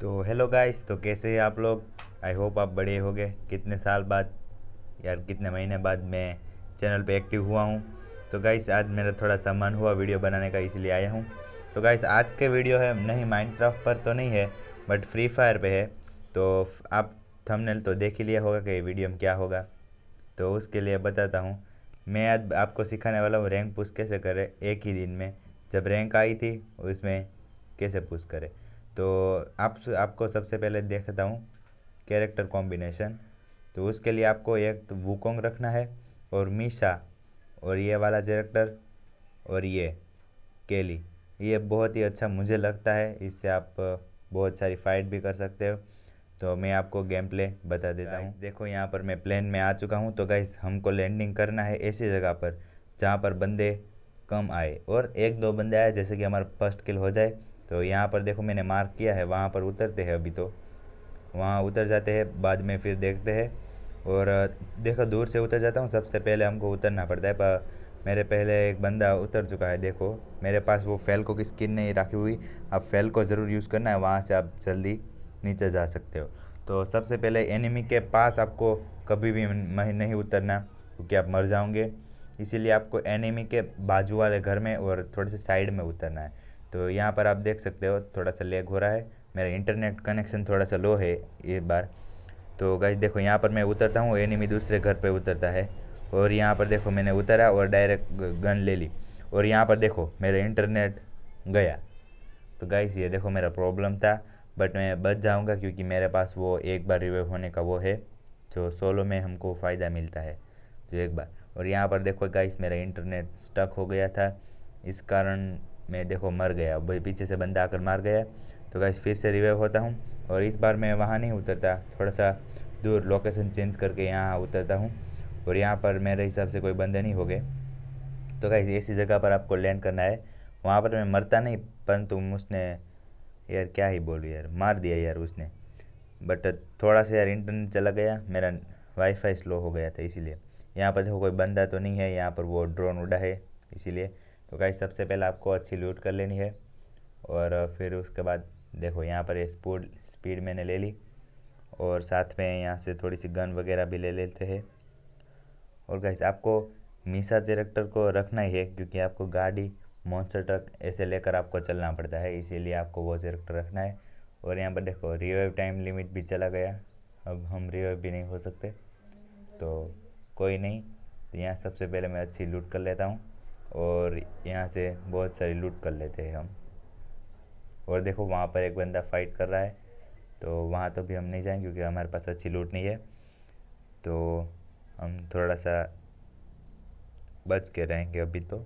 तो hello guys तो कैसे आप लोग आई होप आप बड़े हो गए कितने साल बाद यार कितने महीने बाद मैं चैनल पे एक्टिव हुआ हूँ तो गाइस आज मेरा थोड़ा सा मन हुआ वीडियो बनाने का इसलिए आया हूँ तो गाइस आज के वीडियो है नहीं माइनक्राफ्ट पर तो नहीं है बट फ्री फायर पे है तो आप थंबनेल तो देख ही लिया होगा कि वीडियो में क्या होगा तो उसके लिए बताता हूँ मैं आज आपको सिखाने वाला हूँ रैंक पुश कैसे करें एक ही दिन में जब रैंक आई थी उसमें कैसे पुश करें तो आप आपको सबसे पहले देखता हूँ कैरेक्टर कॉम्बिनेशन तो उसके लिए आपको एक तो वूकोंग रखना है और मीशा और ये वाला कैरेक्टर और ये केली ये बहुत ही अच्छा मुझे लगता है इससे आप बहुत सारी फाइट भी कर सकते हो तो मैं आपको गेम प्ले बता देता हूँ देखो यहाँ पर मैं प्लेन में आ चुका हूँ तो गाइस हमको लैंडिंग करना है ऐसी जगह पर जहाँ पर बंदे कम आए और एक दो बंदे आए जैसे कि हमारा फर्स्ट किल हो जाए तो यहाँ पर देखो मैंने मार्क किया है वहाँ पर उतरते हैं अभी तो वहाँ उतर जाते हैं बाद में फिर देखते हैं और देखो दूर से उतर जाता हूँ सबसे पहले हमको उतरना पड़ता है पर मेरे पहले एक बंदा उतर चुका है देखो मेरे पास वो फेल्को की स्किन नहीं रखी हुई आप को ज़रूर यूज़ करना है वहाँ से आप जल्दी नीचे जा सकते हो तो सबसे पहले एनिमी के पास आपको कभी भी नहीं उतरना क्योंकि आप मर जाओगे इसीलिए आपको एनिमी के बाजू वाले घर में और थोड़े से साइड में उतरना है तो यहाँ पर आप देख सकते हो थोड़ा सा लेग हो रहा है मेरा इंटरनेट कनेक्शन थोड़ा सा लो है ये बार तो गाइस देखो यहाँ पर मैं उतरता हूँ एनिमी दूसरे घर पर उतरता है और यहाँ पर देखो मैंने उतरा और डायरेक्ट गन ले ली और यहाँ पर देखो मेरा इंटरनेट गया तो गाइस ये देखो मेरा प्रॉब्लम था बट मैं बच जाऊँगा क्योंकि मेरे पास वो एक बार रिवाइव होने का वो है जो सोलो में हमको फ़ायदा मिलता है जो तो एक बार और यहाँ पर देखो गाइस मेरा इंटरनेट स्टक हो गया था इस कारण मैं देखो मर गया भाई पीछे से बंदा आकर मार गया तो गाइस फिर से रिवाइव होता हूँ और इस बार मैं वहाँ नहीं उतरता थोड़ा सा दूर लोकेशन चेंज करके यहाँ उतरता हूँ और यहाँ पर मेरे हिसाब से कोई बंदे नहीं हो गए तो गाइस ऐसी जगह पर आपको लैंड करना है वहाँ पर मैं मरता नहीं परंतु उसने यार क्या ही बोलूँ यार मार दिया यार उसने बट थोड़ा सा यार इंटरनेट चला गया मेरा वाईफाई स्लो हो गया था इसीलिए यहाँ पर देखो कोई बंदा तो नहीं है यहाँ पर वो ड्रोन उड़ा है इसीलिए तो गाइस सबसे पहले आपको अच्छी लूट कर लेनी है और फिर उसके बाद देखो यहाँ पर स्पूड स्पीड मैंने ले ली और साथ में यहाँ से थोड़ी सी गन वगैरह भी ले लेते हैं और गाइस आपको मीसा जेरेक्टर को रखना ही है क्योंकि आपको गाड़ी मॉन्स्टर ट्रक ऐसे लेकर आपको चलना पड़ता है इसीलिए आपको वो जेरेक्टर रखना है और यहाँ पर देखो रिवाइव टाइम लिमिट भी चला गया अब हम रिवाइव भी नहीं हो सकते तो कोई नहीं तो यहाँ सबसे पहले मैं अच्छी लूट कर लेता हूँ और यहाँ से बहुत सारी लूट कर लेते हैं हम और देखो वहाँ पर एक बंदा फाइट कर रहा है तो वहाँ तो भी हम नहीं जाएंगे क्योंकि हमारे पास अच्छी लूट नहीं है तो हम थोड़ा सा बच के रहेंगे अभी तो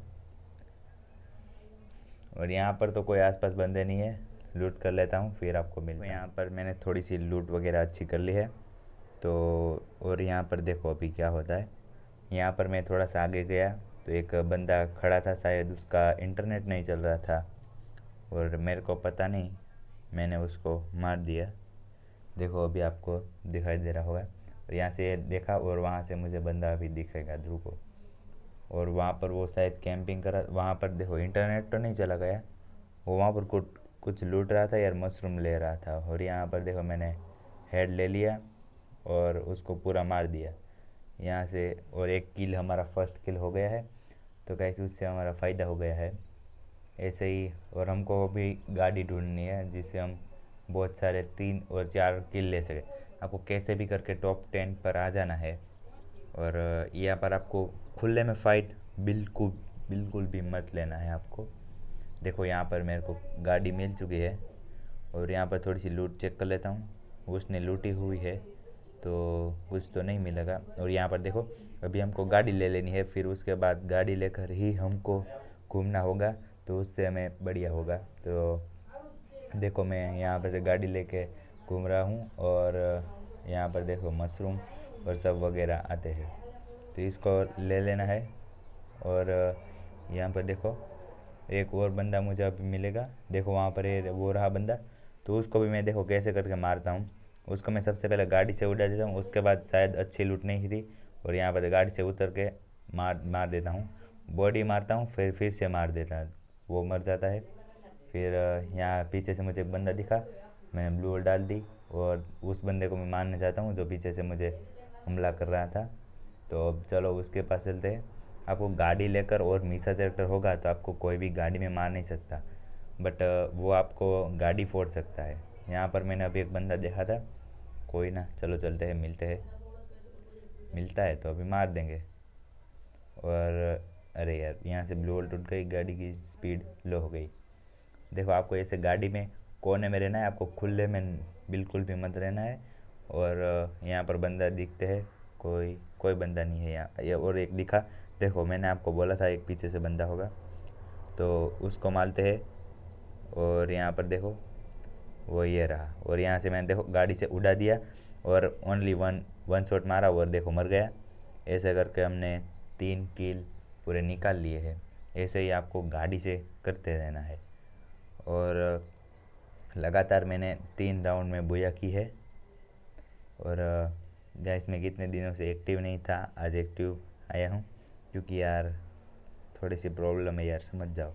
और यहाँ पर तो कोई आसपास बंदे नहीं है लूट कर लेता हूँ फिर आपको मिल तो यहाँ पर मैंने थोड़ी सी लूट वगैरह अच्छी कर ली है तो और यहाँ पर देखो अभी क्या होता है यहाँ पर मैं थोड़ा सा आगे गया तो एक बंदा खड़ा था शायद उसका इंटरनेट नहीं चल रहा था और मेरे को पता नहीं मैंने उसको मार दिया देखो अभी आपको दिखाई दे रहा होगा और यहाँ से देखा और वहाँ से मुझे बंदा अभी दिखेगा ध्रुव को और वहाँ पर वो शायद कैंपिंग करा वहाँ पर देखो इंटरनेट तो नहीं चला गया वो वहाँ पर कुछ कुछ लूट रहा था यार मशरूम ले रहा था और यहाँ पर देखो मैंने हेड ले लिया और उसको पूरा मार दिया यहाँ से और एक किल हमारा फर्स्ट किल हो गया है तो कैसे उससे हमारा फ़ायदा हो गया है ऐसे ही और हमको अभी गाड़ी ढूंढनी है जिससे हम बहुत सारे तीन और चार किल ले सकें आपको कैसे भी करके टॉप टेन पर आ जाना है और यहाँ पर आपको खुले में फ़ाइट बिल्कुल बिल्कुल भी मत लेना है आपको देखो यहाँ पर मेरे को गाड़ी मिल चुकी है और यहाँ पर थोड़ी सी लूट चेक कर लेता हूँ उसने लूटी हुई है तो कुछ तो नहीं मिलेगा और यहाँ पर देखो अभी हमको गाड़ी ले लेनी है फिर उसके बाद गाड़ी लेकर ही हमको घूमना होगा तो उससे हमें बढ़िया होगा तो देखो मैं यहाँ पर से गाड़ी लेके घूम रहा हूँ और यहाँ पर देखो मशरूम और सब वगैरह आते हैं तो इसको ले लेना है और यहाँ पर देखो एक और बंदा मुझे अभी मिलेगा देखो वहाँ पर वो रहा बंदा तो उसको भी मैं देखो कैसे करके मारता हूँ उसको मैं सबसे पहले गाड़ी से उड़ा देता हूँ उसके बाद शायद अच्छी लूट नहीं थी और यहाँ पर तो गाड़ी से उतर के मार मार देता हूँ बॉडी मारता हूँ फिर फिर से मार देता है वो मर जाता है फिर यहाँ पीछे से मुझे एक बंदा दिखा मैंने ब्लू होल डाल दी और उस बंदे को मैं मारने जाता हूँ जो पीछे से मुझे हमला कर रहा था तो अब चलो उसके पास चलते हैं आपको गाड़ी लेकर और मीसा चैरेक्टर होगा तो आपको कोई भी गाड़ी में मार नहीं सकता बट वो आपको गाड़ी फोड़ सकता है यहाँ पर मैंने अभी एक बंदा देखा था कोई ना चलो चलते हैं मिलते हैं मिलता है तो अभी मार देंगे और अरे यार यहाँ से ब्लू होल टूट गई गाड़ी की स्पीड लो हो गई देखो आपको ऐसे गाड़ी में कोने में रहना है आपको खुले में बिल्कुल भी मत रहना है और यहाँ पर बंदा दिखते हैं कोई कोई बंदा नहीं है यहाँ और एक दिखा देखो मैंने आपको बोला था एक पीछे से बंदा होगा तो उसको मारते हैं और यहाँ पर देखो वो ये रहा और यहाँ से मैंने देखो गाड़ी से उड़ा दिया और ओनली वन वन शॉट मारा और देखो मर गया ऐसे करके हमने तीन किल पूरे निकाल लिए हैं ऐसे ही आपको गाड़ी से करते रहना है और लगातार मैंने तीन राउंड में बोया की है और गैस मैं कितने दिनों से एक्टिव नहीं था आज एक्टिव आया हूँ क्योंकि यार थोड़ी सी प्रॉब्लम है यार समझ जाओ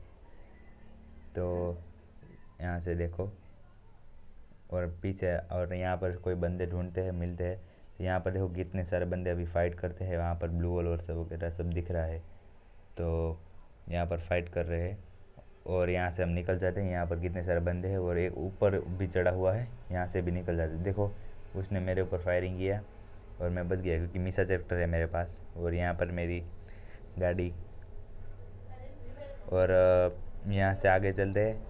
तो यहाँ से देखो और पीछे और यहाँ पर कोई बंदे ढूंढते हैं मिलते हैं तो यहाँ पर देखो कितने सारे बंदे अभी फाइट करते हैं वहाँ पर ब्लू वॉल और सब वगैरह सब दिख रहा है तो यहाँ पर फाइट कर रहे हैं और यहाँ से हम निकल जाते हैं यहाँ पर कितने सारे बंदे हैं और एक ऊपर भी चढ़ा हुआ है यहाँ से भी निकल जाते देखो उसने मेरे ऊपर फायरिंग किया और मैं बच गया क्योंकि मिसा चैप्टर है मेरे पास और यहाँ पर मेरी गाड़ी और यहाँ से आगे चलते हैं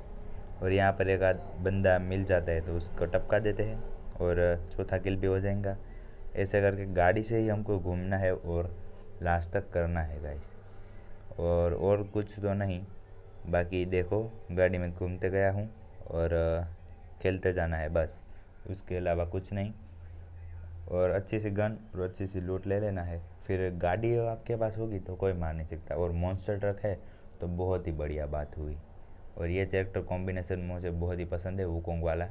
और यहाँ पर एक आध बंदा मिल जाता है तो उसको टपका देते हैं और चौथा किल भी हो जाएगा ऐसे करके गाड़ी से ही हमको घूमना है और लास्ट तक करना है गाइस और और कुछ तो नहीं बाकी देखो गाड़ी में घूमते गया हूँ और खेलते जाना है बस उसके अलावा कुछ नहीं और अच्छी सी गन और अच्छी सी लूट ले लेना है फिर गाड़ी आपके पास होगी तो कोई मार नहीं सकता और मॉन्स्टर ट्रक है तो बहुत ही बढ़िया बात हुई और ये चैरेक्टर कॉम्बिनेशन तो मुझे बहुत ही पसंद है वुकोंग वाला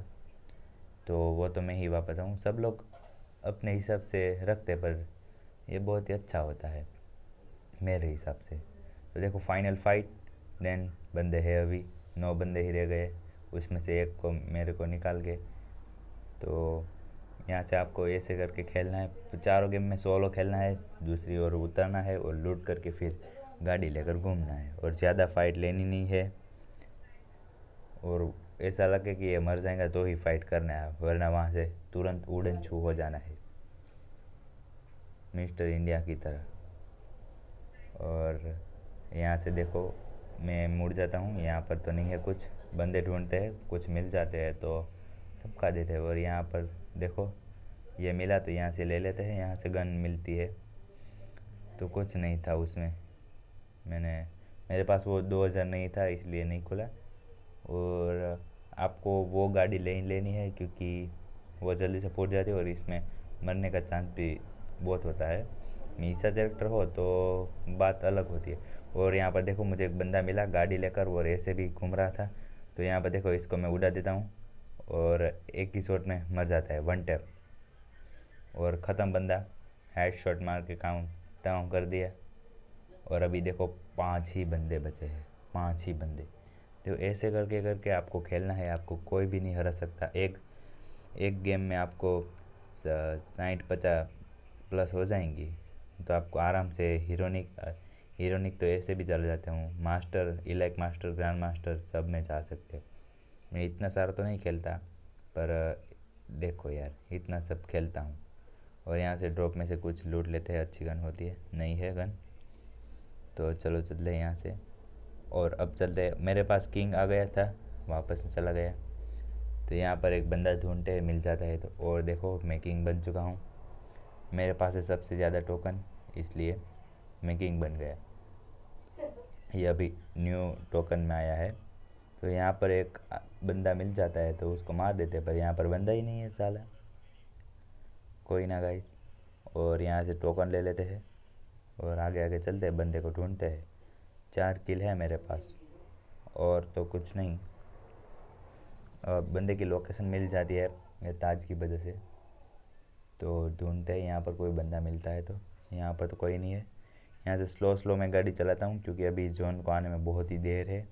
तो वो तो मैं ही वापस आऊँ सब लोग अपने हिसाब से रखते पर ये बहुत ही अच्छा होता है मेरे हिसाब से तो देखो फाइनल फाइट देन बंदे है अभी नौ बंदे ही रह गए उसमें से एक को मेरे को निकाल के तो यहाँ से आपको ऐसे करके खेलना है तो चारों गेम में सोलो खेलना है दूसरी ओर उतरना है और लूट करके फिर गाड़ी लेकर घूमना है और ज़्यादा फाइट लेनी नहीं है और ऐसा लगे कि ये मर जाएगा तो ही फाइट करना है वरना वहाँ से तुरंत उड़न हाँ। छू हो जाना है मिस्टर इंडिया की तरह और यहाँ से देखो मैं मुड़ जाता हूँ यहाँ पर तो नहीं है कुछ बंदे ढूंढते हैं कुछ मिल जाते हैं तो खा देते हैं और यहाँ पर देखो ये मिला तो यहाँ से ले लेते हैं यहाँ से गन मिलती है तो कुछ नहीं था उसमें मैंने मेरे पास वो दो हज़ार नहीं था इसलिए नहीं खुला और आपको वो गाड़ी ले लेनी है क्योंकि वो जल्दी से फूट जाती है और इसमें मरने का चांस भी बहुत होता है मीसा कैरेक्टर हो तो बात अलग होती है और यहाँ पर देखो मुझे एक बंदा मिला गाड़ी लेकर और ऐसे भी घूम रहा था तो यहाँ पर देखो इसको मैं उड़ा देता हूँ और एक ही शॉट में मर जाता है वन टैप और ख़त्म बंदा हेड शॉट मार के काम तमाम कर दिया और अभी देखो पांच ही बंदे बचे हैं पांच ही बंदे तो ऐसे करके करके आपको खेलना है आपको कोई भी नहीं हरा सकता एक एक गेम में आपको साठ पचास प्लस हो जाएंगी तो आपको आराम से हीरोनिक हीरोनिक तो ऐसे भी चले जाते हूँ मास्टर इलेक मास्टर ग्रैंड मास्टर सब में जा सकते हो मैं इतना सारा तो नहीं खेलता पर देखो यार इतना सब खेलता हूँ और यहाँ से ड्रॉप में से कुछ लूट लेते हैं अच्छी गन होती है नहीं है गन तो चलो चल रहे यहाँ से और अब चलते मेरे पास किंग आ गया था वापस चला गया तो यहाँ पर एक बंदा ढूंढते मिल जाता है तो और देखो मैं किंग बन चुका हूँ मेरे पास है सबसे ज़्यादा टोकन इसलिए मैं किंग बन गया ये अभी न्यू टोकन में आया है तो यहाँ पर एक बंदा मिल जाता है तो उसको मार देते पर यहाँ पर बंदा ही नहीं है साला कोई ना गाइस और यहाँ से टोकन ले लेते हैं और आगे आगे चलते हैं बंदे को ढूंढते हैं चार किल है मेरे पास और तो कुछ नहीं और बंदे की लोकेशन मिल जाती है मेरे ताज की वजह से तो ढूंढते हैं यहाँ पर कोई बंदा मिलता है तो यहाँ पर तो कोई नहीं है यहाँ से स्लो स्लो मैं गाड़ी चलाता हूँ क्योंकि अभी जोन को आने में बहुत ही देर है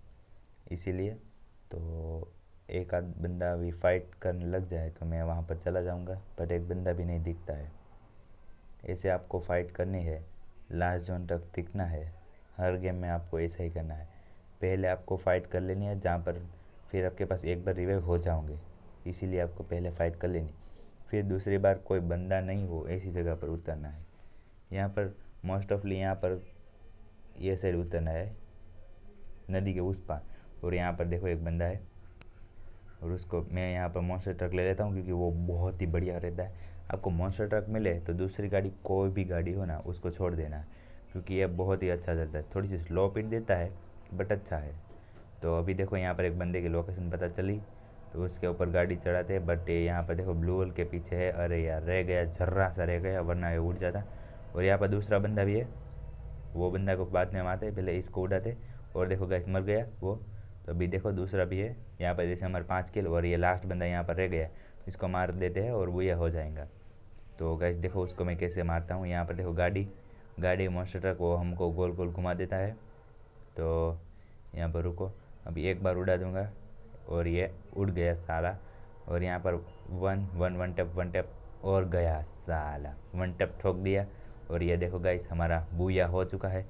इसीलिए तो एक आध बंदा अभी फाइट करने लग जाए तो मैं वहाँ पर चला जाऊँगा बट एक बंदा भी नहीं दिखता है ऐसे आपको फाइट करनी है लास्ट जोन तक दिखना है हर गेम में आपको ऐसा ही करना है पहले आपको फाइट कर लेनी है जहाँ पर फिर आपके पास एक बार रिवाइव हो जाओगे इसीलिए आपको पहले फाइट कर लेनी फिर दूसरी बार कोई बंदा नहीं हो ऐसी जगह पर उतरना है यहाँ पर मोस्ट ऑफली यहाँ पर ये साइड उतरना है नदी के उस पार और यहाँ पर देखो एक बंदा है और उसको मैं यहाँ पर मॉन्स्टर ट्रक ले लेता हूँ क्योंकि वो बहुत ही बढ़िया रहता है आपको मॉन्स्टर ट्रक मिले तो दूसरी गाड़ी कोई भी गाड़ी हो ना उसको छोड़ देना क्योंकि ये बहुत ही अच्छा चलता है थोड़ी सी स्लो पिट देता है बट अच्छा है तो अभी देखो यहाँ पर एक बंदे की लोकेशन पता चली तो उसके ऊपर गाड़ी चढ़ाते हैं बट ये यहाँ पर देखो ब्लू होल के पीछे है अरे यार रह गया जर्रा सा रह गया वरना ये उड़ जाता और यहाँ पर दूसरा बंदा भी है वो बंदा को बाद में मारते पहले इसको उड़ाते और देखो गैस मर गया वो तो अभी देखो दूसरा भी है यहाँ पर जैसे हमारे पाँच किल और ये लास्ट बंदा यहाँ पर रह गया इसको मार देते हैं और वो ये हो जाएगा तो गैस देखो उसको मैं कैसे मारता हूँ यहाँ पर देखो गाड़ी गाड़ी मॉन्स्टर ट्रक वो हमको गोल गोल घुमा देता है तो यहाँ पर रुको अभी एक बार उड़ा दूँगा और ये उड़ गया साला और यहाँ पर one one one tap one tap और गया साला वन टप ठोक दिया और ये देखो गाइस हमारा बूया हो चुका है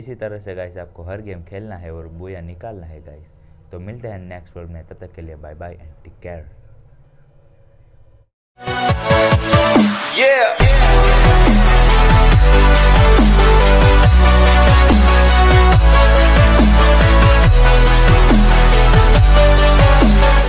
इसी तरह से गाइस आपको हर गेम खेलना है और बूया निकालना है गाइस तो मिलते हैं नेक्स्ट वर्ल्ड में तब तक के लिए bye bye and take care Yeah.